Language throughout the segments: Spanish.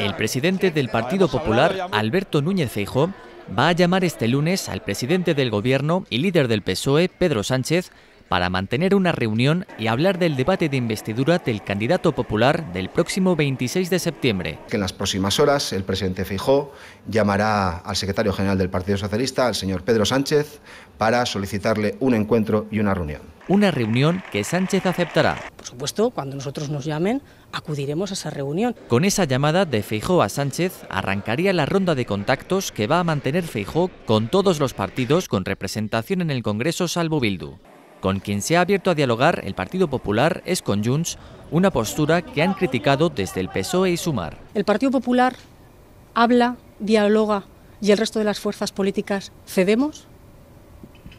El presidente del Partido Popular, Alberto Núñez Feijó, va a llamar este lunes al presidente del Gobierno y líder del PSOE, Pedro Sánchez, para mantener una reunión y hablar del debate de investidura del candidato popular del próximo 26 de septiembre. Que en las próximas horas el presidente Feijó llamará al secretario general del Partido Socialista, al señor Pedro Sánchez, para solicitarle un encuentro y una reunión una reunión que Sánchez aceptará. Por supuesto, cuando nosotros nos llamen, acudiremos a esa reunión. Con esa llamada de Feijó a Sánchez arrancaría la ronda de contactos que va a mantener Feijó con todos los partidos con representación en el Congreso salvo Bildu. Con quien se ha abierto a dialogar el Partido Popular es con Junts, una postura que han criticado desde el PSOE y Sumar. El Partido Popular habla, dialoga y el resto de las fuerzas políticas cedemos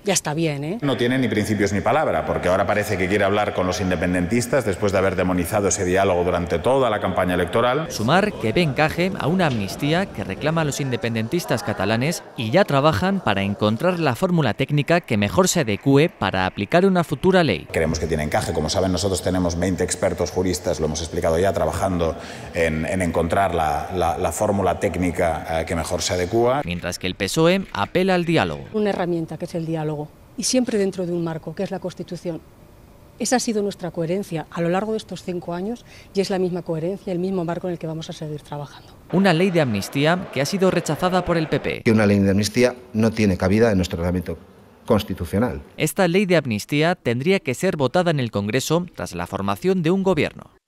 ya está bien. ¿eh? No tiene ni principios ni palabra, porque ahora parece que quiere hablar con los independentistas después de haber demonizado ese diálogo durante toda la campaña electoral. Sumar que ve encaje a una amnistía que reclama a los independentistas catalanes y ya trabajan para encontrar la fórmula técnica que mejor se adecue para aplicar una futura ley. Creemos que tiene encaje. Como saben, nosotros tenemos 20 expertos juristas, lo hemos explicado ya, trabajando en, encontrar la, fórmula técnica eh, que mejor se adecua. Mientras que el PSOE apela al diálogo. Una herramienta que es el diálogo y siempre dentro de un marco, que es la Constitución. Esa ha sido nuestra coherencia a lo largo de estos cinco años y es la misma coherencia, el mismo marco en el que vamos a seguir trabajando. Una ley de amnistía que ha sido rechazada por el PP. Que una ley de amnistía no tiene cabida en nuestro reglamento constitucional. Esta ley de amnistía tendría que ser votada en el Congreso tras la formación de un gobierno.